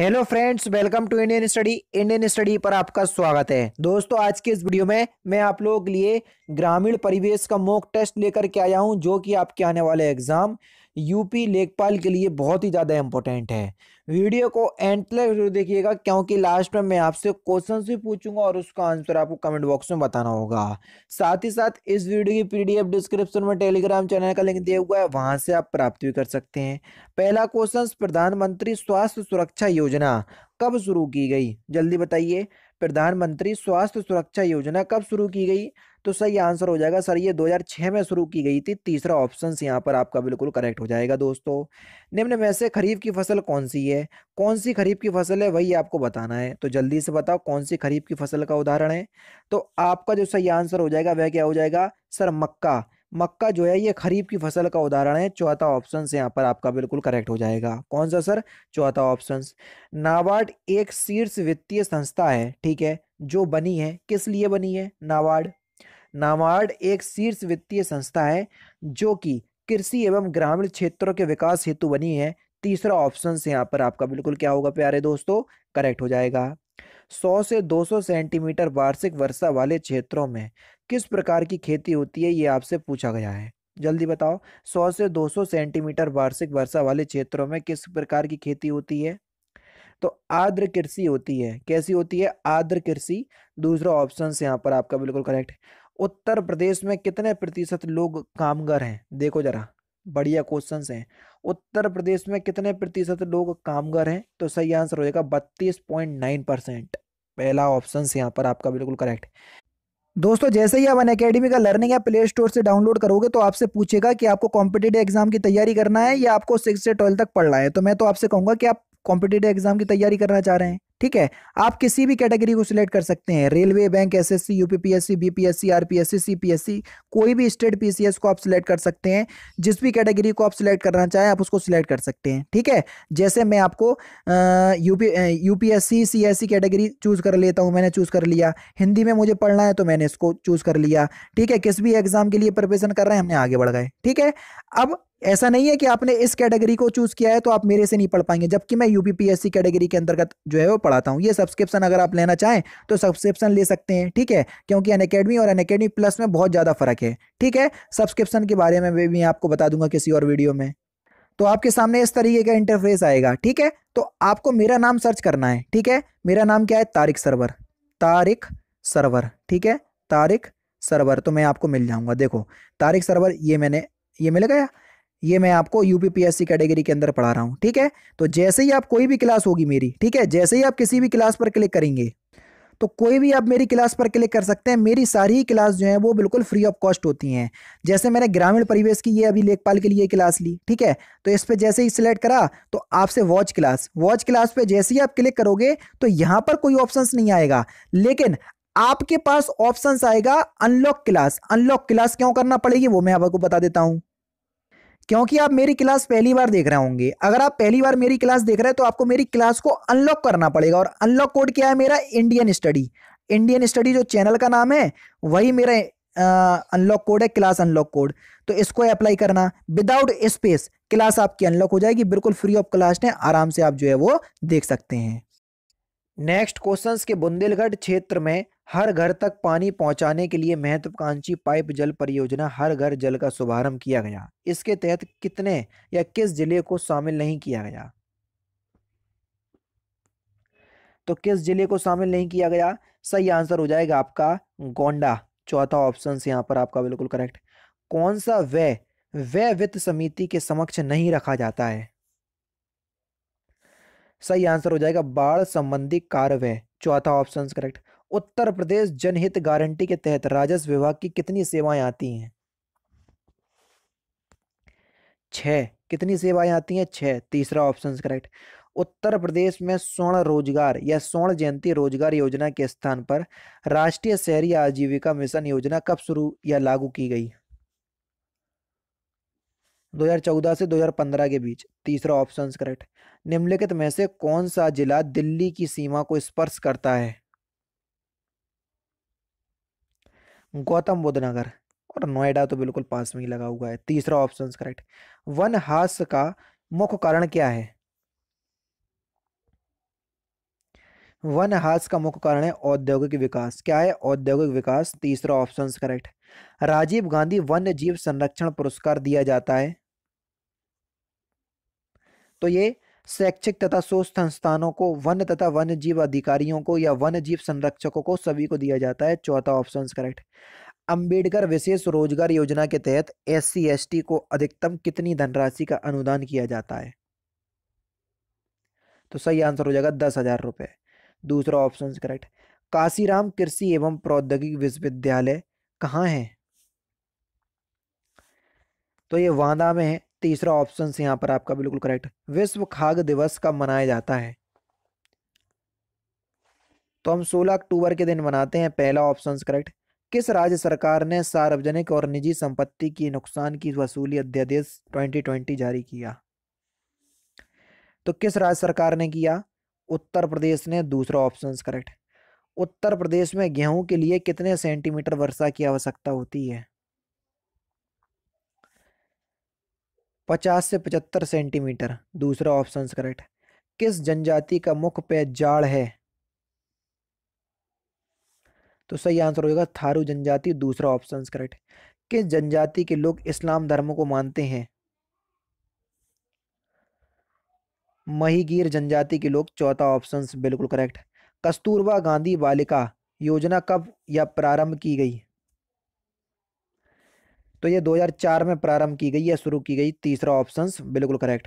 hello friends welcome to Indian study Indian study पर आपका स्वागत है दोस्तों आज के इस वीडियो में मैं आप लोगों के लिए ग्रामीण परिवेश का मॉक टेस्ट लेकर के आया हूं जो कि आपके आने वाले एग्जाम यूपी लेखपाल के लिए बहुत ही ज़्यादा इम्पोर्टेंट है वीडियो को एंड तक जरूर देखिएगा क्योंकि लास्ट में मैं आपसे क्वेश्चन भी पूछूंगा और उसका आंसर आपको कमेंट बॉक्स में बताना होगा साथ ही साथ इस वीडियो की पीडीएफ डिस्क्रिप्शन में टेलीग्राम चैनल का लिंक दिया हुआ है वहां से आप प्राप्त भी कर सकते हैं पहला क्वेश्चन प्रधानमंत्री स्वास्थ्य सुरक्षा योजना कब शुरू की गई जल्दी बताइए प्रधानमंत्री स्वास्थ्य सुरक्षा योजना कब शुरू की गई तो सही आंसर हो जाएगा सर ये 2006 में शुरू की गई थी तीसरा ऑप्शन यहाँ पर आपका बिल्कुल करेक्ट हो जाएगा दोस्तों निम्न में से खरीफ की फसल कौन सी है कौन सी खरीफ की फसल है वही आपको बताना है तो जल्दी से बताओ कौन सी खरीफ की फसल का उदाहरण है तो आपका जो सही आंसर हो जाएगा वह क्या हो जाएगा सर मक्का मक्का जो है ये खरीफ की फसल का उदाहरण है चौथा ऑप्शन यहाँ पर आपका बिल्कुल करेक्ट हो जाएगा कौन सा सर चौथा ऑप्शन नाबार्ड एक शीर्ष वित्तीय संस्था है ठीक है जो बनी है किस लिए बनी है नाबार्ड नाबार्ड एक शीर्ष वित्तीय संस्था है जो कि कृषि एवं ग्रामीण क्षेत्रों के विकास हेतु बनी है तीसरा ऑप्शन यहाँ पर आपका बिल्कुल क्या होगा प्यारे दोस्तों करेक्ट हो जाएगा 100 से 200 सेंटीमीटर वार्षिक वर्षा वाले क्षेत्रों में किस प्रकार की खेती होती है ये आपसे पूछा गया है जल्दी बताओ 100 से 200 सेंटीमीटर वार्षिक वर्षा वाले क्षेत्रों में किस प्रकार की खेती होती है तो आर्द्र कृषि होती है कैसी होती है आर्द्र कृषि दूसरा ऑप्शन यहाँ पर आपका बिल्कुल करेक्ट उत्तर प्रदेश में कितने प्रतिशत लोग कामगार हैं देखो जरा बढ़िया क्वेश्चन हैं उत्तर प्रदेश में कितने प्रतिशत लोग कामगार हैं तो सही आंसर हो जाएगा बत्तीस पॉइंट नाइन परसेंट पहला ऑप्शन यहाँ पर आपका बिल्कुल करेक्ट दोस्तों जैसे ही आप अन अकेडमी का लर्निंग या प्ले स्टोर से डाउनलोड करोगे तो आपसे पूछेगा कि आपको कॉम्पिटेटिव एग्जाम की तैयारी करना है या आपको सिक्स से ट्वेल्थ तक पढ़ना है तो मैं तो आपसे कहूँगा कि आप कॉम्पिटेटिव एग्जाम की तैयारी करना चाह रहे हैं ठीक है आप किसी भी कैटेगरी को सिलेक्ट कर सकते हैं railway bank SSC UPPSC BPSC RPSC CPSC कोई भी स्टेट पीसीएस को आप सिलेक्ट कर सकते हैं जिस भी कैटेगरी को आप सिलेक्ट करना चाहें आप उसको सिलेक्ट कर सकते हैं ठीक है जैसे मैं आपको C UPSC CSC category choose कर लेता हूँ मैंने चूज़ कर लिया हिंदी में मुझे पढ़ना है तो मैंने इसको चूज़ कर लिया ठीक है किस भी एग्ज़ाम के लिए प्रिपरेशन कर रहे हैं हमने आगे बढ़ गए ठीक है अब ऐसा नहीं है कि आपने इस कैटेगरी को चूज किया है तो आप मेरे से नहीं पढ़ पाएंगे जबकि मैं यूपीपीएससी कैटेगरी के अंतर्गत जो है वो पढ़ाता हूँ ये सब्सक्रिप्शन अगर आप लेना चाहें तो सब्सक्रिप्शन ले सकते हैं ठीक है क्योंकि अन अकेडमी और अन अकेडमी प्लस में बहुत ज़्यादा फर्क है ठीक है सब्सक्रिप्शन के बारे में भी आपको बता दूंगा किसी और वीडियो में तो आपके सामने इस तरीके का इंटरफेस आएगा ठीक है तो आपको मेरा नाम सर्च करना है ठीक है मेरा नाम क्या है तारिक सरवर तारिक सरवर ठीक है तारिक सरवर तो मैं आपको मिल जाऊंगा देखो तारिक सरवर ये मैंने ये मिल गया ये मैं आपको यूपीपीएससी कैटेगरी के अंदर पढ़ा रहा हूँ ठीक है तो जैसे ही आप कोई भी क्लास होगी मेरी ठीक है जैसे ही आप किसी भी क्लास पर क्लिक करेंगे तो कोई भी आप मेरी क्लास पर क्लिक कर सकते हैं मेरी सारी क्लास जो है वो बिल्कुल फ्री ऑफ कॉस्ट होती हैं जैसे मैंने ग्रामीण परिवेश की ये अभी लेखपाल के लिए क्लास ली ठीक है तो इस पर जैसे ही सिलेक्ट करा तो आपसे वॉच क्लास वॉच क्लास पे जैसे ही आप क्लिक करोगे तो यहाँ पर कोई ऑप्शंस नहीं आएगा लेकिन आपके पास ऑप्शन आएगा अनलॉक क्लास अनलॉक क्लास क्यों करना पड़ेगी वो मैं आपको बता देता हूँ क्योंकि आप मेरी क्लास पहली बार देख रहे होंगे अगर आप पहली बार मेरी क्लास देख रहे हैं तो आपको मेरी क्लास को अनलॉक करना पड़ेगा और अनलॉक कोड क्या है मेरा इंडियन स्टडी इंडियन स्टडी जो चैनल का नाम है वही मेरा अनलॉक कोड है क्लास अनलॉक कोड तो इसको अप्लाई करना विदाउट स्पेस क्लास आपकी अनलॉक हो जाएगी बिल्कुल फ्री ऑफ क्लास है आराम से आप जो है वो देख सकते हैं नेक्स्ट क्वेश्चन के बुंदेलगढ़ क्षेत्र में हर घर तक पानी पहुंचाने के लिए महत्वाकांक्षी पाइप जल परियोजना हर घर जल का शुभारंभ किया गया इसके तहत कितने या किस जिले को शामिल नहीं किया गया तो किस जिले को शामिल नहीं किया गया सही आंसर हो जाएगा आपका गोंडा चौथा ऑप्शन यहां पर आपका बिल्कुल करेक्ट कौन सा व्यय व्यय वित्त समिति के समक्ष नहीं रखा जाता है सही आंसर हो जाएगा बाढ़ संबंधी कार्य चौथा ऑप्शन करेक्ट उत्तर प्रदेश जनहित गारंटी के तहत राजस्व विभाग की कितनी सेवाएं आती हैं छ कितनी सेवाएं आती हैं छह तीसरा ऑप्शन करेक्ट उत्तर प्रदेश में स्वर्ण रोजगार या स्वर्ण जयंती रोजगार योजना के स्थान पर राष्ट्रीय शहरी आजीविका मिशन योजना कब शुरू या लागू की गई 2014 से 2015 के बीच तीसरा ऑप्शन करेक्ट निम्नलिखित में से कौन सा जिला दिल्ली की सीमा को स्पर्श करता है गौतम बुद्ध नगर और नोएडा तो बिल्कुल पास में ही लगा हुआ है तीसरा ऑप्शन करेक्ट वन हास का मुख्य कारण क्या है वन हास का मुख्य कारण है औद्योगिक विकास क्या है औद्योगिक विकास तीसरा ऑप्शन करेक्ट राजीव गांधी वन्य जीव संरक्षण पुरस्कार दिया जाता है तो ये शैक्षिक तथा शोध संस्थानों को वन तथा वन्य जीव अधिकारियों को या वन्य जीव संरक्षकों को सभी को दिया जाता है चौथा ऑप्शन करेक्ट अंबेडकर विशेष रोजगार योजना के तहत एस सी को अधिकतम कितनी धनराशि का अनुदान किया जाता है तो सही आंसर हो जाएगा दस हजार रुपये दूसरा ऑप्शन करेक्ट काशीराम कृषि एवं प्रौद्योगिक विश्वविद्यालय कहाँ है तो ये वादा में है तीसरा ऑप्शन यहाँ पर आपका बिल्कुल करेक्ट विश्व खाद्य दिवस कब मनाया जाता है तो हम 16 अक्टूबर के दिन मनाते हैं पहला ऑप्शन करेक्ट किस राज्य सरकार ने सार्वजनिक और निजी संपत्ति की नुकसान की वसूली अध्यादेश 2020 जारी किया तो किस राज्य सरकार ने किया उत्तर प्रदेश ने दूसरा ऑप्शन करेक्ट उत्तर प्रदेश में गेहूं के लिए कितने सेंटीमीटर वर्षा की आवश्यकता होती है पचास से पचहत्तर सेंटीमीटर दूसरा ऑप्शन करेक्ट किस जनजाति का मुख पे जाड़ है तो सही आंसर होगा थारू जनजाति दूसरा ऑप्शन करेक्ट किस जनजाति के लोग इस्लाम धर्म को मानते हैं महीगीर जनजाति के लोग चौथा ऑप्शन बिल्कुल करेक्ट कस्तूरबा गांधी बालिका योजना कब या प्रारंभ की गई तो ये 2004 में प्रारंभ की गई या शुरू की गई तीसरा ऑप्शन बिल्कुल करेक्ट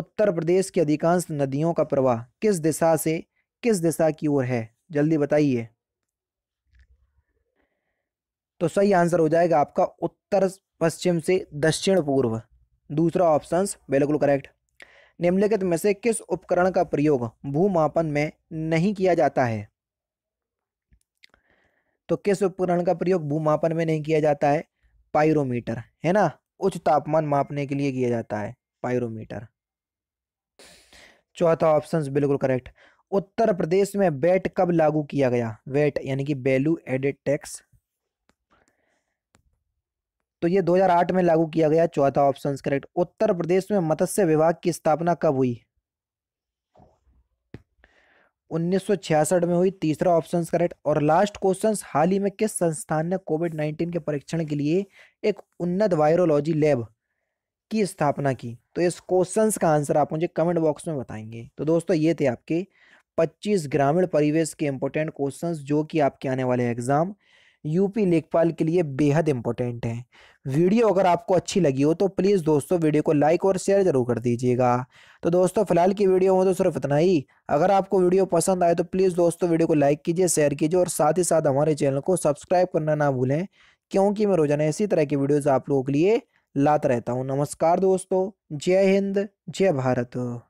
उत्तर प्रदेश की अधिकांश नदियों का प्रवाह किस दिशा से किस दिशा की ओर है जल्दी बताइए तो सही आंसर हो जाएगा आपका उत्तर पश्चिम से दक्षिण पूर्व दूसरा ऑप्शन बिल्कुल करेक्ट निम्नलिखित में से किस उपकरण का प्रयोग भूमापन में नहीं किया जाता है तो किस उपकरण का प्रयोग भूमापन में नहीं किया जाता है पायरोमीटर है ना उच्च तापमान मापने के लिए किया जाता है पायरोमीटर चौथा ऑप्शन बिल्कुल करेक्ट उत्तर प्रदेश में वेट कब लागू किया गया वेट यानी कि वैल्यू एडेड टैक्स तो ये 2008 में लागू किया गया चौथा ऑप्शन करेक्ट उत्तर प्रदेश में मत्स्य विभाग की स्थापना कब हुई 1966 में हुई तीसरा ऑप्शन करेक्ट और लास्ट क्वेश्चन हाल ही में किस संस्थान ने कोविड 19 के परीक्षण के लिए एक उन्नत वायरोलॉजी लैब की स्थापना की तो इस क्वेश्चन का आंसर आप मुझे कमेंट बॉक्स में बताएंगे तो दोस्तों ये थे आपके 25 ग्रामीण परिवेश के इंपॉर्टेंट क्वेश्चंस जो कि आपके आने वाले एग्जाम यूपी लेखपाल के लिए बेहद इंपॉर्टेंट हैं वीडियो अगर आपको अच्छी लगी हो तो प्लीज़ दोस्तों वीडियो को लाइक और शेयर ज़रूर कर दीजिएगा तो दोस्तों फिलहाल की वीडियो में तो सिर्फ इतना ही अगर आपको वीडियो पसंद आए तो प्लीज़ दोस्तों वीडियो को लाइक कीजिए शेयर कीजिए और साथ ही साथ हमारे चैनल को सब्सक्राइब करना ना भूलें क्योंकि मैं रोजाना इसी तरह की वीडियोज़ आप लोगों के लिए लाता रहता हूँ नमस्कार दोस्तों जय हिंद जय भारत